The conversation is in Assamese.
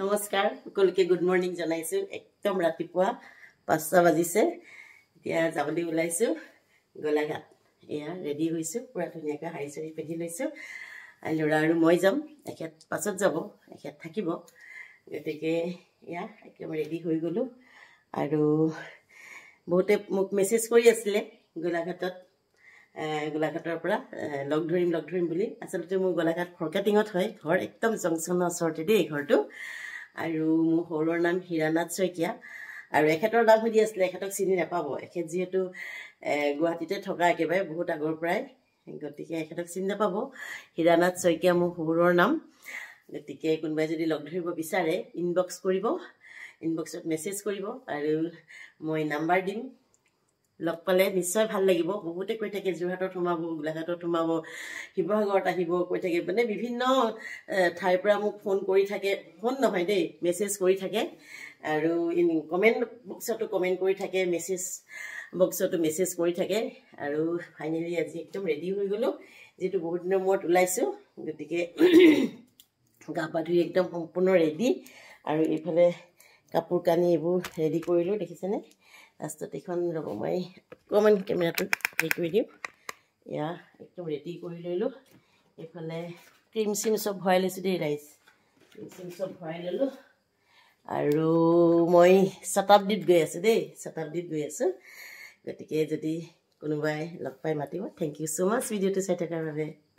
নমস্কার সকলকে গুড মর্নিং জানাইছো একদম রাতেপা পাঁচটা বাজিছে এটা যাবলে ওলাইছো গোলাঘাট এয়া রেডি হয়েছো পুরা ধুনিয়াকে হাই সারি পিঠি লো লড়া আর মই যাম এখেত পাছত যাব এখেত থাকিব গতি এয়া একদম রেডি হয়ে গলো আর বহুতে মোক মেসেজ করে আসলে গোলাঘাটত গোলাঘাটের পর লগ ধরিম লগ ধরিম বলে আসলে মো গোলাঘাট ফরকাটিংত হয় ঘর একদম জংশনের ওসরতে দিয়ে এই ঘরটা আৰু মোৰ সৰুৰ নাম হীৰানাথ শইকীয়া আৰু এখেতৰ নাম সুধি আছিলে এখেতক চিনি নাপাব এখেত যিহেতু গুৱাহাটীতে থকা একেবাৰে বহুত আগৰ পৰাই গতিকে এখেতক চিনি নাপাব হীৰানাথ শইকীয়া মোৰ সৰুৰ নাম গতিকে কোনোবাই যদি লগ ধৰিব বিচাৰে ইনবক্স কৰিব ইনবক্সত মেছেজ কৰিব আৰু মই নাম্বাৰ দিম লগ পালে নিশ্চয় ভাল লাগিব বহুতে কৈ থাকে যোৰহাটত সোমাব গোলাঘাটত সোমাব শিৱসাগৰত আহিব কৈ থাকে মানে বিভিন্ন ঠাইৰ পৰা মোক ফোন কৰি থাকে ফোন নহয় দেই মেছেজ কৰি থাকে আৰু কমেণ্ট বক্সতো কমেণ্ট কৰি থাকে মেছেজ বক্সতো মেছেজ কৰি থাকে আৰু ফাইনেলি আজি একদম ৰেডি হৈ গ'লোঁ যিটো বহুত দিনৰ মূৰত ওলাইছোঁ গতিকে গা পা ধুই একদম সম্পূৰ্ণ ৰেডি আৰু এইফালে কাপোৰ কানি এইবোৰ ৰেডি কৰিলোঁ দেখিছেনে ৰাস্তাত এইখন ৰ'ব মই অকণমান কেমেৰাটো হেৰি কৰি দিওঁ এয়া একদম ৰেডি কৰি ল'লোঁ এইফালে ক্ৰীম চিম চব ভৰাই লৈছোঁ দেই ৰাইচ ক্ৰীম চিম চব ভৰাই ল'লোঁ আৰু মই শতাব্দীত গৈ আছোঁ দেই শতাব্দীত গৈ আছোঁ গতিকে যদি কোনোবাই লগ পাই মাতিব থেংক ইউ ছ' মাছ ভিডিঅ'টো চাই থকাৰ বাবে